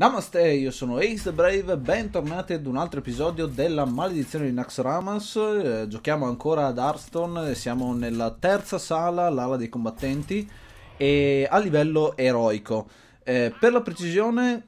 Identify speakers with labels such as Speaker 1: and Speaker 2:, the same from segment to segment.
Speaker 1: Namaste, io sono Ace the Brave, bentornati ad un altro episodio della maledizione di Naxoramas. Eh, giochiamo ancora ad Hearthstone, siamo nella terza sala, l'ala dei combattenti, e a livello eroico. Eh, per la precisione,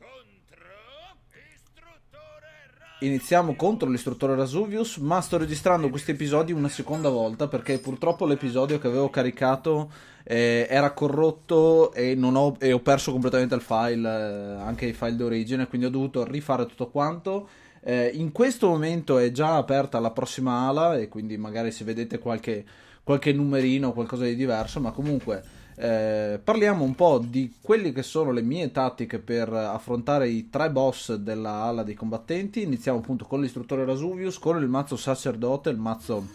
Speaker 1: iniziamo contro l'istruttore Rasuvius, ma sto registrando questi episodi una seconda volta perché purtroppo l'episodio che avevo caricato eh, era corrotto e, ho, e, ho, perso completamente il file, eh, anche i file d'origine, quindi ho dovuto rifare tutto quanto. Eh, in questo momento è già aperta la prossima ala e quindi magari se vedete qualche, qualche numerino o qualcosa di diverso, ma comunque eh, parliamo un po' di quelle che sono le mie tattiche per affrontare i tre boss della ala dei combattenti. Iniziamo appunto con l'istruttore Rasuvius, con il mazzo sacerdote, il mazzo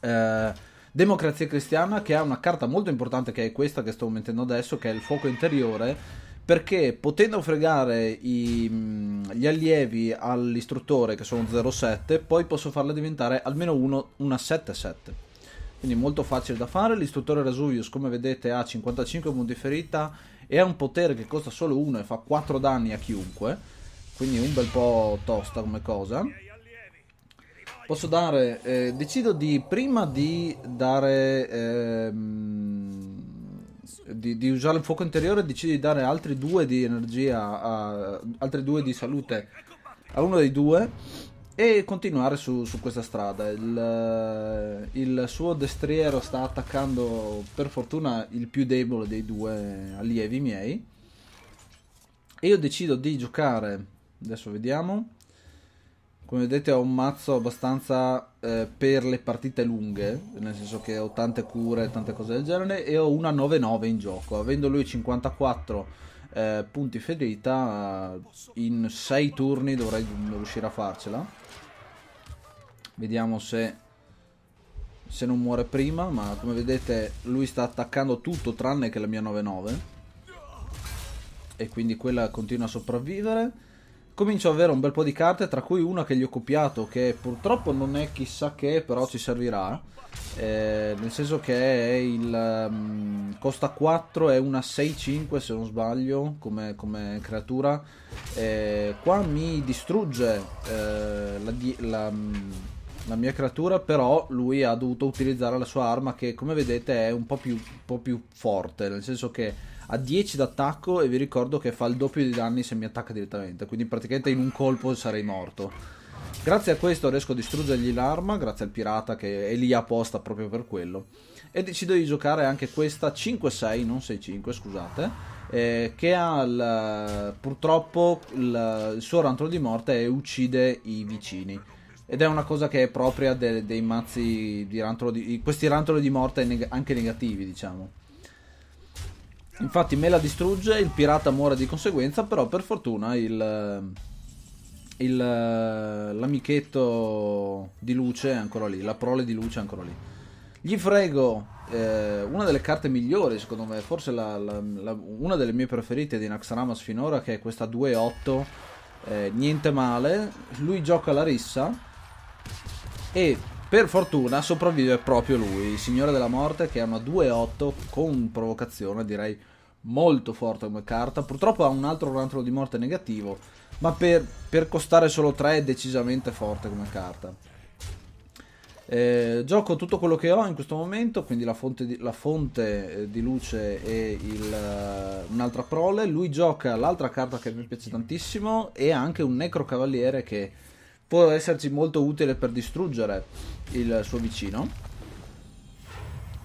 Speaker 1: eh, democrazia cristiana, che ha una carta molto importante che è questa che sto mettendo adesso, che è il fuoco interiore perché potendo fregare i, mm, gli allievi all'istruttore che sono 0,7 poi posso farla diventare almeno uno, una 7-7 quindi molto facile da fare. L'istruttore Rasuvius, come vedete, ha 55 punti ferita e ha un potere che costa solo 1 e fa 4 danni a chiunque, quindi un bel po' tosta come cosa. Posso dare, eh, decido di prima di dare, ehm, di, di, usare il fuoco interiore, decido di dare altri due di energia, a, altri due di salute a uno dei due e continuare su, su questa strada. Il, eh, il, suo destriero sta attaccando per fortuna il più debole dei due allievi miei. E io decido di giocare, adesso vediamo, come vedete ho un mazzo abbastanza eh, per le partite lunghe, nel senso che ho tante cure, e tante cose del genere, e ho una 9-9 in gioco, avendo lui 54 eh, punti ferita. In 6 turni dovrei riuscire a farcela. Vediamo se, se non muore prima, ma come vedete lui sta attaccando tutto tranne che la mia 9-9. E quindi quella continua a sopravvivere comincio ad avere un bel po' di carte, tra cui una che gli ho copiato, che purtroppo non è chissà che, però ci servirà eh, nel senso che il um, costa 4 è una 6-5 se non sbaglio come, come creatura eh, qua mi distrugge eh, la, la, mm, la, mia creatura però lui ha dovuto utilizzare la sua arma che come vedete è un po' più, un po più forte nel senso che ha 10 d'attacco e vi ricordo che fa il doppio di danni se mi attacca direttamente quindi praticamente in un colpo sarei morto Grazie a questo riesco a distruggergli l'arma, grazie al pirata che è lì apposta proprio per quello. E decido di giocare anche questa 5-6, non 6-5, scusate, eh, che ha il, purtroppo il, il suo rantolo di morte e uccide i vicini ed è una cosa che è propria dei, dei mazzi di rantolo di questi rantolo di morte neg anche negativi diciamo infatti me la distrugge il pirata muore di conseguenza però per fortuna il il, eh, l'amichetto di luce è ancora lì, la prole di luce è ancora lì. Gli frego, eh, una delle carte migliori secondo me, forse la, la, la, una delle mie preferite di Naxxramas finora, che è questa 2-8, eh, niente male. Lui gioca la rissa e per fortuna sopravvive proprio lui, il Signore della Morte, che è una 2-8 con provocazione, direi molto forte come carta. Purtroppo ha un altro rantolo di morte negativo ma per, per costare solo 3 è decisamente forte come carta. Eh, gioco tutto quello che ho in questo momento, quindi la fonte di, la fonte eh, di luce e uh, un'altra prole. Lui gioca l'altra carta che mi piace tantissimo e anche un necro cavaliere che può esserci molto utile per distruggere il suo vicino.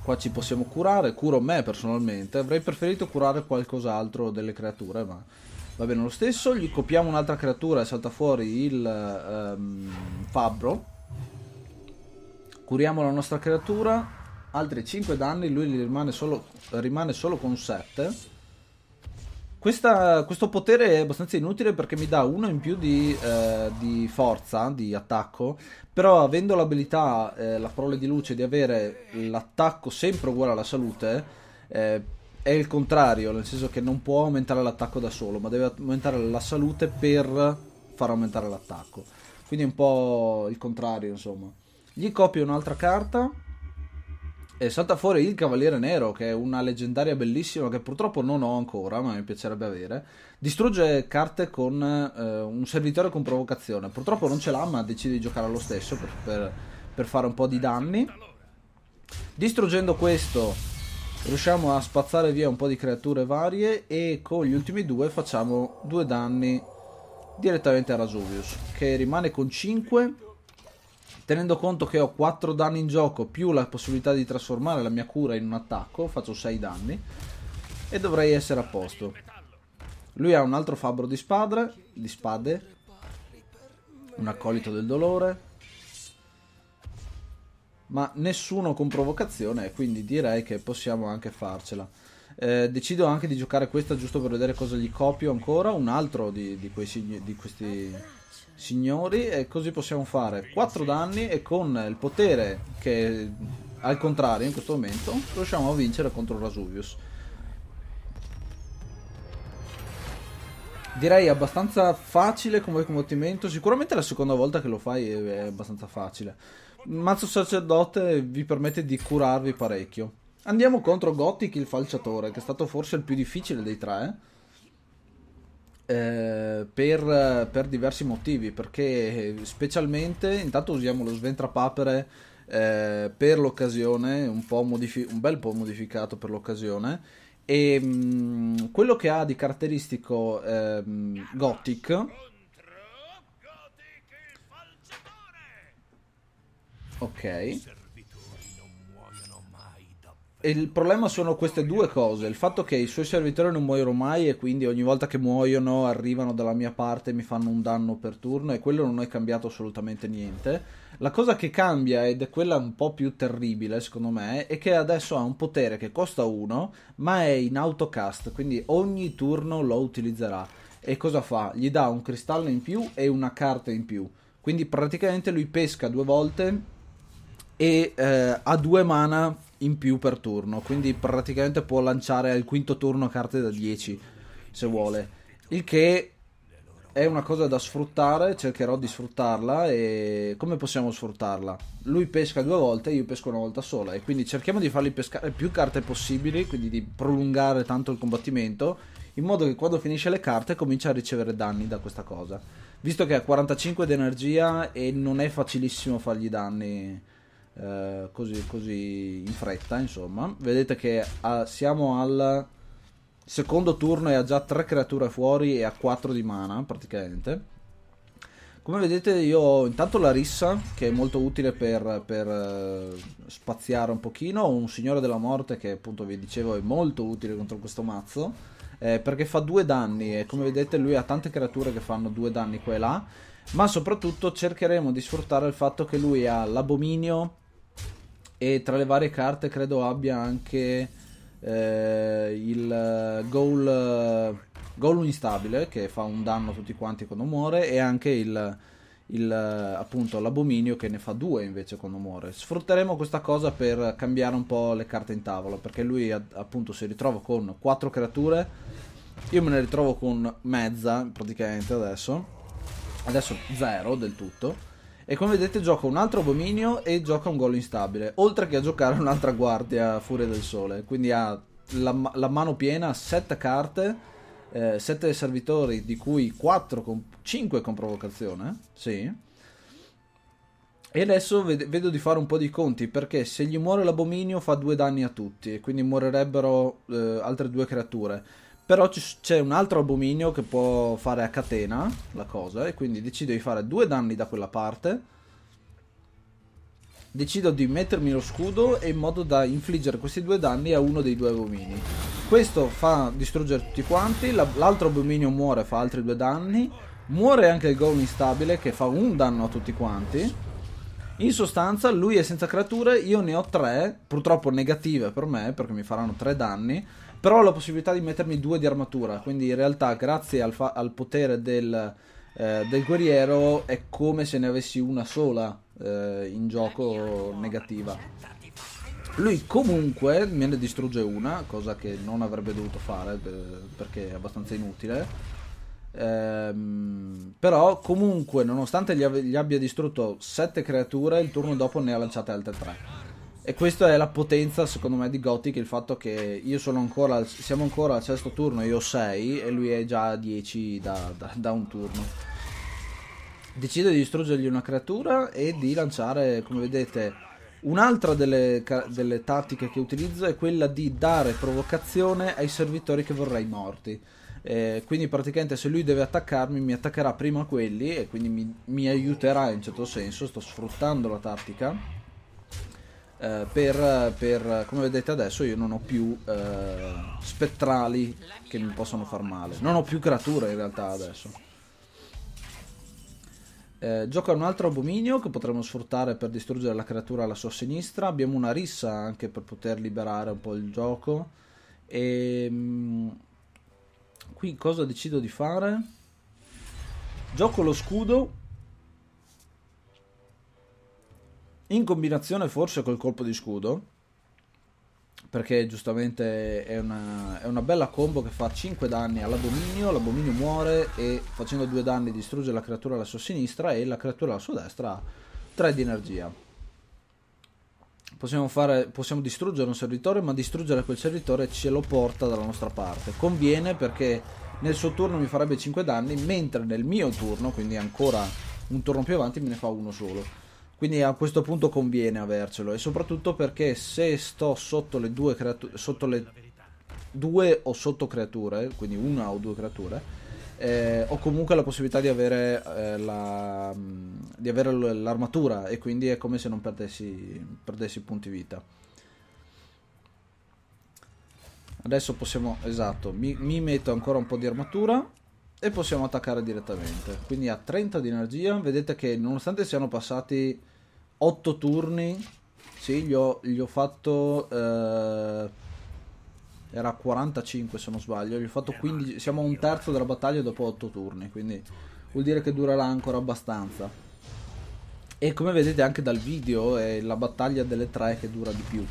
Speaker 1: Qua ci possiamo curare, curo me personalmente, avrei preferito curare qualcos'altro delle creature, ma Va bene lo stesso, gli copiamo un'altra creatura e salta fuori il um, fabbro. Curiamo la nostra creatura. Altri 5 danni, lui rimane solo, rimane solo con 7. Questa, questo potere è abbastanza inutile perché mi dà uno in più di, eh, di forza, di attacco, però avendo l'abilità, eh, la parola di luce, di avere l'attacco sempre uguale alla salute, eh, è il contrario, nel senso che non può aumentare l'attacco da solo, ma deve aumentare la salute per far aumentare l'attacco. Quindi è un po' il contrario, insomma. Gli copio un'altra carta e salta fuori il Cavaliere Nero, che è una leggendaria bellissima che purtroppo non ho ancora, ma mi piacerebbe avere. Distrugge carte con eh, un servitore con provocazione. Purtroppo non ce l'ha, ma decide di giocare lo stesso per, per, per fare un po' di danni. Distruggendo questo riusciamo a spazzare via un po' di creature varie e con gli ultimi due facciamo due danni direttamente a Rasuvius che rimane con 5 tenendo conto che ho 4 danni in gioco più la possibilità di trasformare la mia cura in un attacco faccio 6 danni e dovrei essere a posto lui ha un altro fabbro di spadre di spade un accolito del dolore ma nessuno con provocazione, quindi direi che possiamo anche farcela. Eh, decido anche di giocare questa giusto per vedere cosa gli copio ancora, un altro di, di, quei, di questi signori e così possiamo fare 4 danni e con il potere che al contrario in questo momento riusciamo a vincere contro Rasuvius. Direi abbastanza facile come combattimento, sicuramente la seconda volta che lo fai è abbastanza facile. Mazzo sacerdote vi permette di curarvi parecchio. Andiamo contro Gothic il falciatore, che è stato forse il più difficile dei tre. Eh, per, per, diversi motivi, perché specialmente intanto usiamo lo sventrapapere eh, per l'occasione, un, un, bel po' modificato per l'occasione. E mh, mm, quello che ha di caratteristico eh, Gothic Ok. il problema sono queste due cose, il fatto che i suoi servitori non muoiono mai e quindi ogni volta che muoiono arrivano dalla mia parte e mi fanno un danno per turno e quello non è cambiato assolutamente niente. La cosa che cambia, ed è quella un po' più terribile secondo me, è che adesso ha un potere che costa 1 ma è in autocast, quindi ogni turno lo utilizzerà. E cosa fa? Gli dà un cristallo in più e una carta in più. Quindi praticamente lui pesca due volte e eh, ha due mana in più per turno, quindi praticamente può lanciare al quinto turno carte da 10 se vuole, il che è una cosa da sfruttare, cercherò di sfruttarla e come possiamo sfruttarla? Lui pesca due volte, io pesco una volta sola e quindi cerchiamo di fargli pescare più carte possibili, quindi di prolungare tanto il combattimento, in modo che quando finisce le carte comincia a ricevere danni da questa cosa, visto che ha 45 di energia e non è facilissimo fargli danni eh, così, così, in fretta, insomma. Vedete che a, ah, siamo al secondo turno e ha già tre creature fuori e ha quattro di mana praticamente. Come vedete io ho intanto la rissa che è molto utile per, per uh, spaziare un pochino, un signore della morte che appunto vi dicevo è molto utile contro questo mazzo eh, perché fa due danni e come vedete lui ha tante creature che fanno due danni qua e là ma soprattutto cercheremo di sfruttare il fatto che lui ha l'abominio e tra le varie carte credo abbia anche eh, il eh, goal, eh, goal instabile che fa un danno a tutti quanti quando muore e anche il, il, eh, appunto l'abominio che ne fa due invece quando muore. Sfrutteremo questa cosa per cambiare un po' le carte in tavola perché lui appunto si ritrova con quattro creature. Io me ne ritrovo con mezza praticamente adesso. Adesso zero del tutto. E come vedete gioca un altro abominio e gioca un gol instabile. Oltre che a giocare un'altra guardia Furia del Sole. Quindi ha la, la mano piena, 7 carte, 7 eh, servitori, di cui 4 con, 5 con provocazione. Sì. E adesso vedo di fare un po' di conti perché se gli muore l'abominio fa due danni a tutti e quindi morirebbero eh, altre due creature. Però c'è un altro albuminio che può fare a catena la cosa e quindi decido di fare due danni da quella parte. Decido di mettermi lo scudo in modo da infliggere questi due danni a uno dei due albumini. Questo fa distruggere tutti quanti, l'altro albuminio muore e fa altri due danni. Muore anche il Golem instabile che fa un danno a tutti quanti. In sostanza lui è senza creature, io ne ho tre, purtroppo negative per me perché mi faranno tre danni però ho la possibilità di mettermi due di armatura, quindi in realtà grazie al, fa- al potere del, eh, del, guerriero è come se ne avessi una sola eh, in gioco negativa. Lui comunque me ne distrugge una, cosa che non avrebbe dovuto fare eh, perché è abbastanza inutile. Ehm, però comunque nonostante gli, abbia distrutto 7 creature il turno dopo ne ha lanciate altre 3 e questa è la potenza, secondo me, di Gothic, il fatto che io sono ancora, siamo ancora al sesto turno, io ho 6 e lui è già a 10 da, da, da, un turno. Decide di distruggergli una creatura e di lanciare, come vedete, un'altra delle, delle tattiche che utilizzo è quella di dare provocazione ai servitori che vorrei morti. Eh, quindi praticamente se lui deve attaccarmi mi attaccherà prima quelli e quindi mi, mi aiuterà in certo senso, sto sfruttando la tattica eh, per, per, come vedete adesso io non ho più eh, spettrali che mi possono far male. Non ho più creature in realtà adesso. Eh, gioca un altro abominio che potremmo sfruttare per distruggere la creatura alla sua sinistra. Abbiamo una rissa anche per poter liberare un po' il gioco. E ehm, mh, qui cosa decido di fare? Gioco lo scudo in combinazione forse col colpo di scudo perché giustamente è una, è una, bella combo che fa 5 danni all'abominio, l'abominio muore e facendo 2 danni distrugge la creatura alla sua sinistra e la creatura alla sua destra ha 3 di energia. Possiamo, fare, possiamo distruggere un servitore ma distruggere quel servitore ce lo porta dalla nostra parte. Conviene perché nel suo turno mi farebbe 5 danni mentre nel mio turno, quindi ancora un turno più avanti, me ne fa uno solo. Quindi a questo punto conviene avercelo e soprattutto perché se sto sotto le due creature, sotto le due o sotto creature, quindi una o due creature, eh, ho comunque la possibilità di avere, eh, la, mm, di avere l'armatura e quindi è come se non perdessi, perdessi punti vita. Adesso possiamo, esatto, mi, mi metto ancora un po' di armatura e possiamo attaccare direttamente. Quindi a 30 di energia, vedete che nonostante siano passati 8 turni, sì, gli ho, gli ho fatto... Eh, era 45 se non sbaglio, gli ho fatto 15, siamo a un terzo della battaglia dopo 8 turni, quindi vuol dire che durerà ancora abbastanza. E come vedete anche dal video è la battaglia delle tre che dura di più.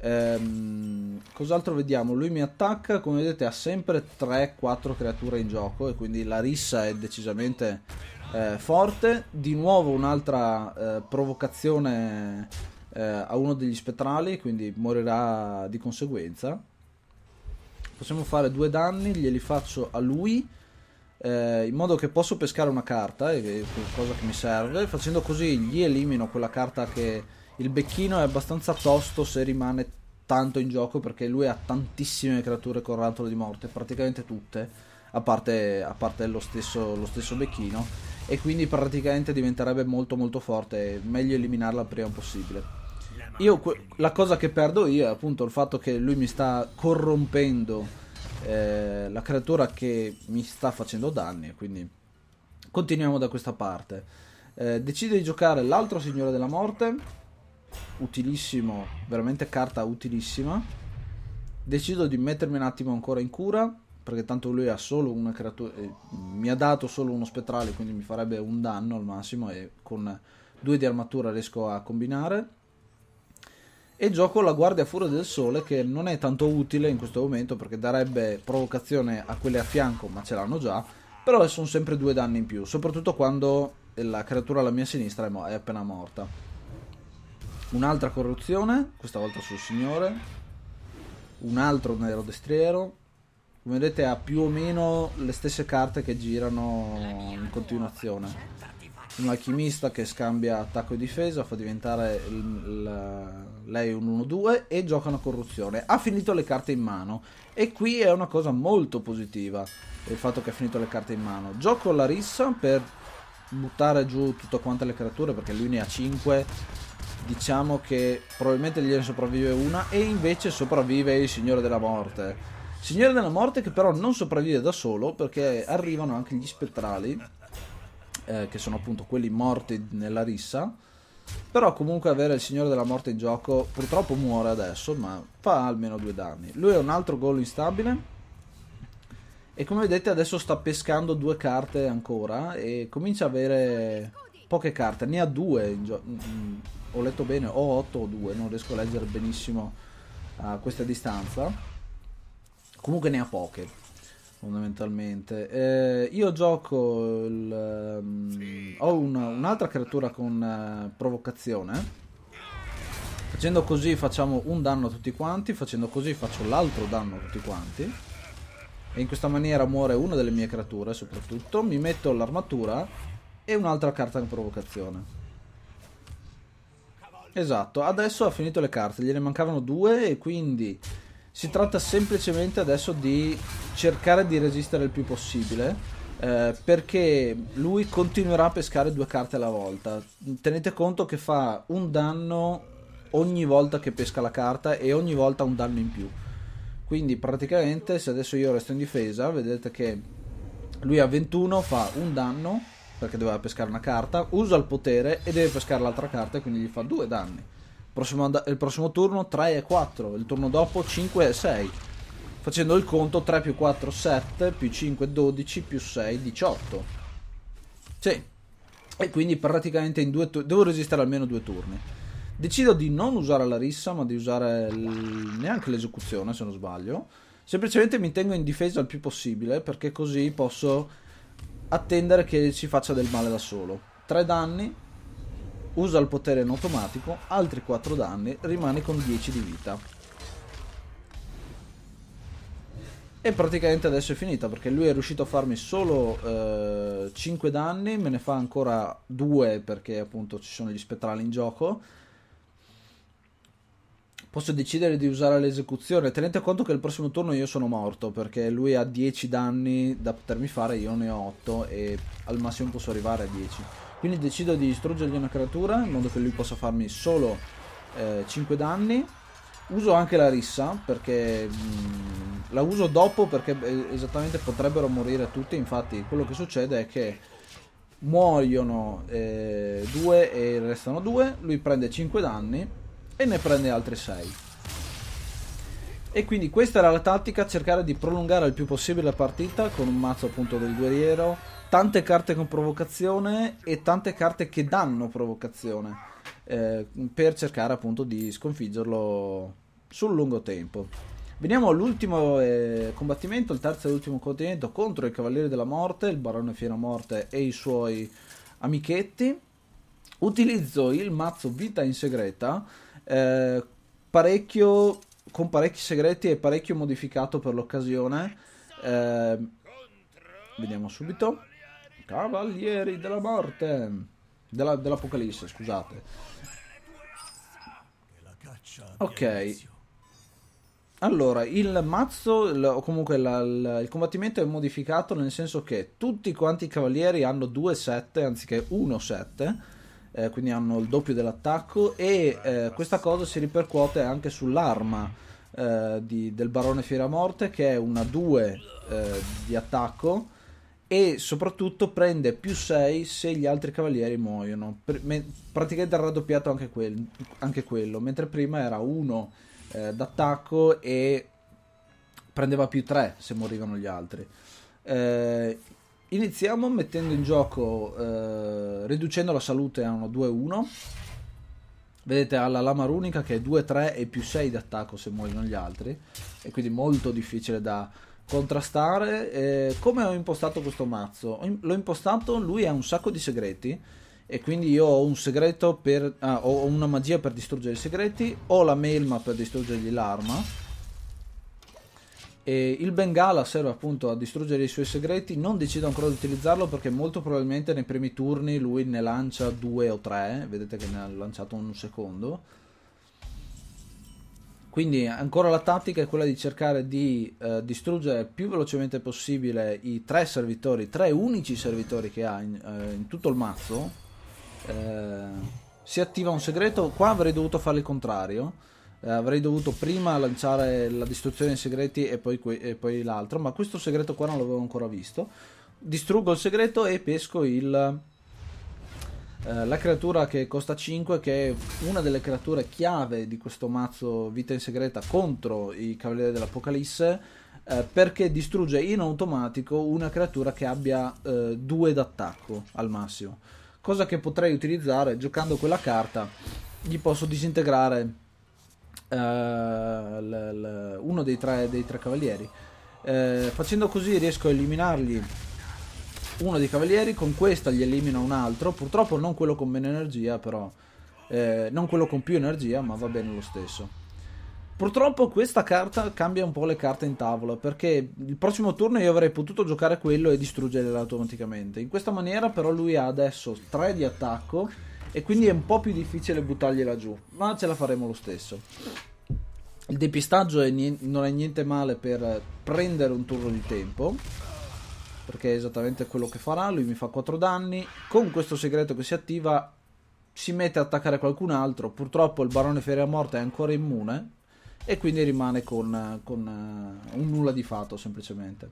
Speaker 1: Ehm, cos'altro vediamo? Lui mi attacca, come vedete ha sempre 3-4 creature in gioco e quindi la rissa è decisamente eh, forte. Di nuovo un'altra eh, provocazione eh, a uno degli spettrali, quindi morirà di conseguenza. Possiamo fare due danni, glieli faccio a lui. Eh, in modo che posso pescare una carta, cosa che mi serve, facendo così gli elimino quella carta che il becchino è abbastanza tosto se rimane tanto in gioco perché lui ha tantissime creature con rantolo di morte, praticamente tutte, a parte, a parte lo, stesso, lo, stesso, becchino, e quindi praticamente diventerebbe molto molto forte, meglio eliminarla prima possibile. Io la cosa che perdo io è appunto il fatto che lui mi sta corrompendo eh, la creatura che mi sta facendo danni, quindi continuiamo da questa parte. Eh, decide di giocare l'altro signore della morte utilissimo, veramente carta utilissima. Decido di mettermi un attimo ancora in cura, perché tanto lui ha solo una creatura, eh, mi ha dato solo uno spettrale, quindi mi farebbe un danno al massimo e con due di armatura riesco a combinare. E gioco la Guardia fuori del Sole che non è tanto utile in questo momento perché darebbe provocazione a quelle a fianco, ma ce l'hanno già. Però sono sempre due danni in più, soprattutto quando la creatura alla mia sinistra è appena morta. Un'altra corruzione, questa volta sul signore. Un altro nero destriero. Come vedete ha più o meno le stesse carte che girano in continuazione. Un alchimista che scambia attacco e difesa, fa diventare il, la, lei un 1-2 e gioca una corruzione. Ha finito le carte in mano e qui è una cosa molto positiva il fatto che ha finito le carte in mano. Gioco la rissa per buttare giù tutte quante le creature perché lui ne ha 5 diciamo che probabilmente gliene sopravvive una e invece sopravvive il Signore della Morte. Signore della Morte che però non sopravvive da solo perché arrivano anche gli spettrali, eh, che sono appunto quelli morti nella rissa. Però comunque avere il Signore della Morte in gioco purtroppo muore adesso, ma fa almeno due danni. Lui è un altro gol instabile. E come vedete adesso sta pescando due carte ancora e comincia ad avere poche carte, ne ha due in mm, mm, ho letto bene o 8 o 2, non riesco a leggere benissimo a questa distanza. Comunque ne ha poche, fondamentalmente. Eh, io gioco, il, um, ho una, un'altra creatura con uh, provocazione. Facendo così facciamo un danno a tutti quanti, facendo così faccio l'altro danno a tutti quanti. E in questa maniera muore una delle mie creature soprattutto. Mi metto l'armatura e un'altra carta in provocazione. Esatto, adesso ha finito le carte, gliene mancavano due e quindi si tratta semplicemente adesso di cercare di resistere il più possibile. Eh, perché lui continuerà a pescare due carte alla volta. Tenete conto che fa un danno ogni volta che pesca la carta e ogni volta un danno in più. Quindi praticamente se adesso io resto in difesa, vedete che lui ha 21 fa un danno perché doveva pescare una carta, usa il potere e deve pescare l'altra carta e quindi gli fa due danni. Prossimo, il prossimo turno 3 e 4, il turno dopo 5 e 6. Facendo il conto 3 più 4 7, più 5 12, più 6 18. Sì. E quindi praticamente in due turni, devo resistere almeno due turni. Decido di non usare la rissa, ma di usare neanche l'esecuzione se non sbaglio. Semplicemente mi tengo in difesa il più possibile perché così posso attendere che ci faccia del male da solo. 3 danni, usa il potere in automatico, altri 4 danni, rimane con 10 di vita. E praticamente adesso è finita perché lui è riuscito a farmi solo eh, 5 danni, me ne fa ancora 2 perché appunto ci sono gli spettrali in gioco posso decidere di usare l'esecuzione. Tenete conto che il prossimo turno io sono morto perché lui ha 10 danni da potermi fare, io ne ho 8 e al massimo posso arrivare a 10. Quindi decido di distruggergli una creatura in modo che lui possa farmi solo eh, 5 danni. Uso anche la rissa perché mh, mm, la uso dopo perché eh, esattamente potrebbero morire tutti, infatti quello che succede è che muoiono 2 eh, e restano 2, lui prende 5 danni e ne prende altre 6. E quindi questa era la tattica, cercare di prolungare il più possibile la partita con un mazzo appunto del guerriero, tante carte con provocazione e tante carte che danno provocazione eh, per cercare appunto di sconfiggerlo sul lungo tempo. Veniamo all'ultimo eh, combattimento, il terzo e ultimo combattimento contro il Cavaliere della Morte, il Barone Fiera Morte e i suoi amichetti. Utilizzo il mazzo Vita in Segreta eh, parecchio, con parecchi segreti e parecchio modificato per l'occasione. Eh, vediamo subito. Cavalieri della morte, della, dell'Apocalisse, scusate. Ok. Allora, il mazzo, o comunque la, il, il combattimento è modificato nel senso che tutti quanti i cavalieri hanno 2-7 anziché 1-7 eh, quindi hanno il doppio dell'attacco e eh, questa cosa si ripercuote anche sull'arma eh, di, del barone fiera morte che è una 2 eh, di attacco e soprattutto prende più 6 se gli altri cavalieri muoiono. Pr- me- praticamente ha raddoppiato anche, quel- anche, quello, mentre prima era 1 eh, d'attacco e prendeva più 3 se morivano gli altri. Eh, Iniziamo mettendo in gioco, eh, riducendo la salute a uno 2-1. Vedete ha la lama runica che è 2-3 e più 6 d'attacco se muoiono gli altri. E quindi molto difficile da contrastare. Eh, come ho impostato questo mazzo? L'ho impostato, lui ha un sacco di segreti. E quindi io ho un segreto per... Ah, ho una magia per distruggere i segreti. Ho la melma per distruggergli l'arma e il Bengala serve appunto a distruggere i suoi segreti. Non decido ancora di utilizzarlo perché molto probabilmente nei primi turni lui ne lancia due o tre. Vedete che ne ha lanciato un secondo. Quindi ancora la tattica è quella di cercare di eh, distruggere più velocemente possibile i tre servitori, tre unici servitori che ha in, eh, in tutto il mazzo. Eh, si attiva un segreto, qua avrei dovuto fare il contrario eh, avrei dovuto prima lanciare la distruzione dei segreti e poi, que- e poi l'altro, ma questo segreto qua non l'avevo ancora visto. Distruggo il segreto e pesco il eh, la creatura che costa 5 che è una delle creature chiave di questo mazzo vita in segreta contro i cavalieri dell'apocalisse eh, perché distrugge in automatico una creatura che abbia 2 eh, d'attacco al massimo cosa che potrei utilizzare giocando quella carta gli posso disintegrare uh, l, l, uno dei tre, dei tre cavalieri. Uh, facendo così riesco a eliminargli uno dei cavalieri, con questa gli elimino un altro, purtroppo non quello con meno energia, però eh, non quello con più energia, ma va bene lo stesso. Purtroppo questa carta cambia un po' le carte in tavola, perché il prossimo turno io avrei potuto giocare quello e distruggerla automaticamente. In questa maniera però lui ha adesso 3 di attacco e quindi è un po' più difficile buttargliela giù, ma ce la faremo lo stesso. Il depistaggio è niente, non è niente male per prendere un turno di tempo, perché è esattamente quello che farà, lui mi fa 4 danni, con questo segreto che si attiva si mette a attaccare qualcun altro, purtroppo il barone Feria Morte è ancora immune e quindi rimane con, con uh, un nulla di fatto semplicemente.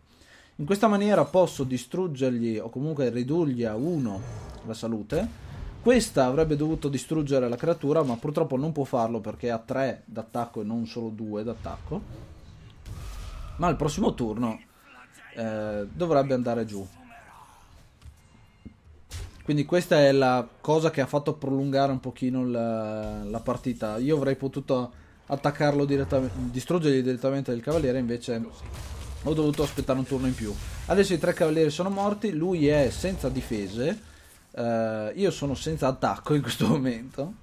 Speaker 1: In questa maniera posso distruggergli o comunque ridurgli a 1 la salute questa avrebbe dovuto distruggere la creatura, ma purtroppo non può farlo perché ha 3 d'attacco e non solo 2 d'attacco. Ma al prossimo turno eh, dovrebbe andare giù. Quindi questa è la cosa che ha fatto prolungare un pochino la, la partita. Io avrei potuto attaccarlo direttamente, distruggergli direttamente il cavaliere, invece ho dovuto aspettare un turno in più. Adesso i tre cavalieri sono morti, lui è senza difese Uh, io sono senza attacco in questo momento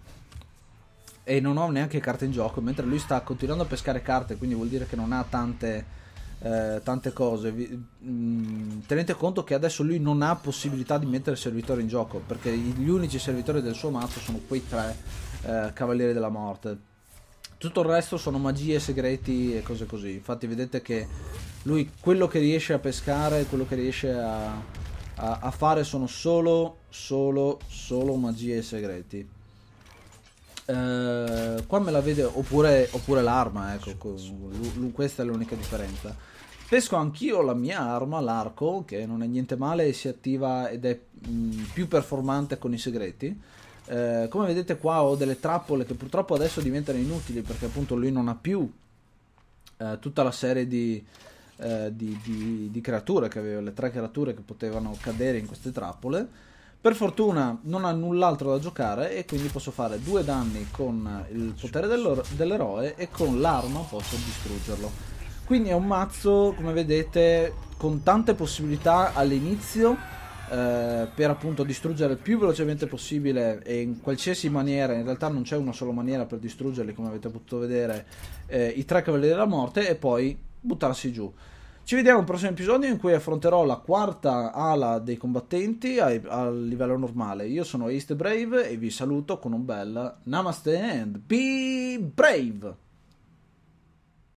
Speaker 1: e non ho neanche carte in gioco, mentre lui sta continuando a pescare carte, quindi vuol dire che non ha tante... Eh, tante cose. Vi, mh, mm, tenete conto che adesso lui non ha possibilità di mettere servitori in gioco perché gli unici servitori del suo mazzo sono quei tre eh, cavalieri della morte. Tutto il resto sono magie, segreti e cose così. Infatti, vedete che lui quello che riesce a pescare, quello che riesce a, a, a fare sono solo, solo, solo magie e segreti. Eh, qua me la vede oppure, oppure l'arma ecco con, questa è l'unica differenza pesco anch'io la mia arma l'arco che non è niente male e si attiva ed è mh, mm, più performante con i segreti eh, come vedete qua ho delle trappole che purtroppo adesso diventano inutili perché appunto lui non ha più eh, tutta la serie di, eh, di, di, di, creature che aveva, le tre creature che potevano cadere in queste trappole. Per fortuna non ha null'altro da giocare e quindi posso fare due danni con il potere dell'eroe e con l'arma posso distruggerlo. Quindi è un mazzo, come vedete, con tante possibilità all'inizio eh, per appunto distruggere il più velocemente possibile e in qualsiasi maniera, in realtà non c'è una sola maniera per distruggerli come avete potuto vedere, eh, i tre cavalieri della morte e poi buttarsi giù. Ci vediamo al prossimo episodio in cui affronterò la quarta ala dei combattenti a, a livello normale. Io sono East Brave e vi saluto con un bel Namaste and be brave!